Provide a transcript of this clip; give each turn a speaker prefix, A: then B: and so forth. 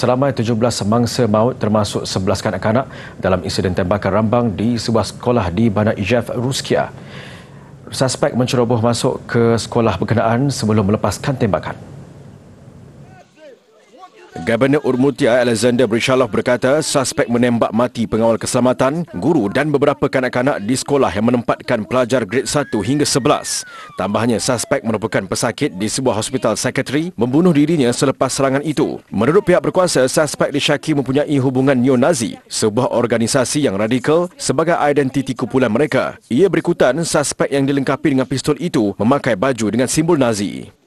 A: seramai 17 mangsa maut termasuk 11 kanak-kanak dalam insiden tembakan rambang di sebuah sekolah di Bandar Ijev, Ruskia. Suspek menceroboh masuk ke sekolah berkenaan sebelum melepaskan tembakan. Gabenor Urmutia Alexander Brishalov berkata suspek menembak mati pengawal keselamatan, guru dan beberapa kanak-kanak di sekolah yang menempatkan pelajar grade 1 hingga 11. Tambahnya suspek merupakan pesakit di sebuah hospital sekretari membunuh dirinya selepas serangan itu. Menurut pihak berkuasa, suspek disyaki mempunyai hubungan neo-Nazi, sebuah organisasi yang radikal sebagai identiti kumpulan mereka. Ia berikutan suspek yang dilengkapi dengan pistol itu memakai baju dengan simbol Nazi.